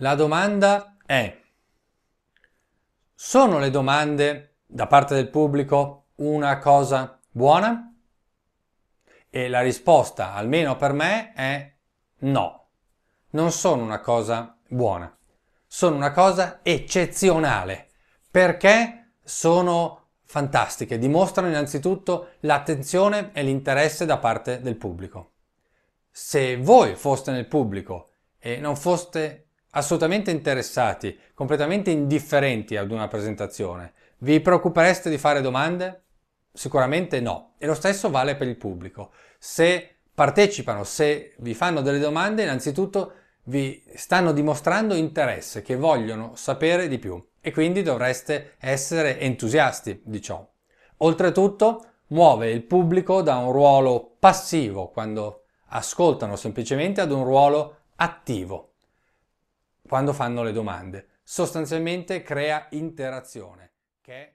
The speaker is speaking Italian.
La domanda è, sono le domande da parte del pubblico una cosa buona? E la risposta, almeno per me, è no. Non sono una cosa buona, sono una cosa eccezionale, perché sono fantastiche, dimostrano innanzitutto l'attenzione e l'interesse da parte del pubblico. Se voi foste nel pubblico e non foste assolutamente interessati, completamente indifferenti ad una presentazione, vi preoccupereste di fare domande? Sicuramente no. E lo stesso vale per il pubblico. Se partecipano, se vi fanno delle domande, innanzitutto vi stanno dimostrando interesse, che vogliono sapere di più e quindi dovreste essere entusiasti di ciò. Oltretutto, muove il pubblico da un ruolo passivo quando ascoltano semplicemente ad un ruolo attivo quando fanno le domande. Sostanzialmente crea interazione, che è